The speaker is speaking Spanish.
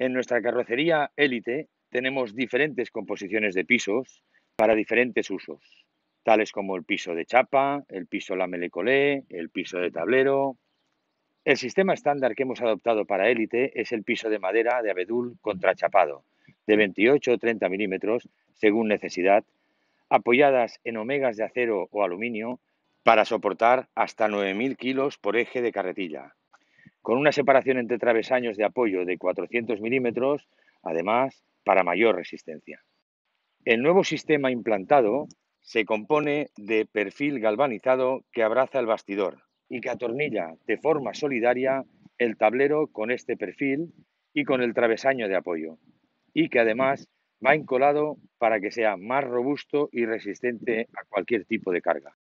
En nuestra carrocería élite tenemos diferentes composiciones de pisos para diferentes usos, tales como el piso de chapa, el piso lamelecolé, el piso de tablero. El sistema estándar que hemos adoptado para élite es el piso de madera de abedul contrachapado, de 28 o 30 milímetros según necesidad, apoyadas en omegas de acero o aluminio para soportar hasta 9.000 kilos por eje de carretilla con una separación entre travesaños de apoyo de 400 milímetros, además para mayor resistencia. El nuevo sistema implantado se compone de perfil galvanizado que abraza el bastidor y que atornilla de forma solidaria el tablero con este perfil y con el travesaño de apoyo, y que además va encolado para que sea más robusto y resistente a cualquier tipo de carga.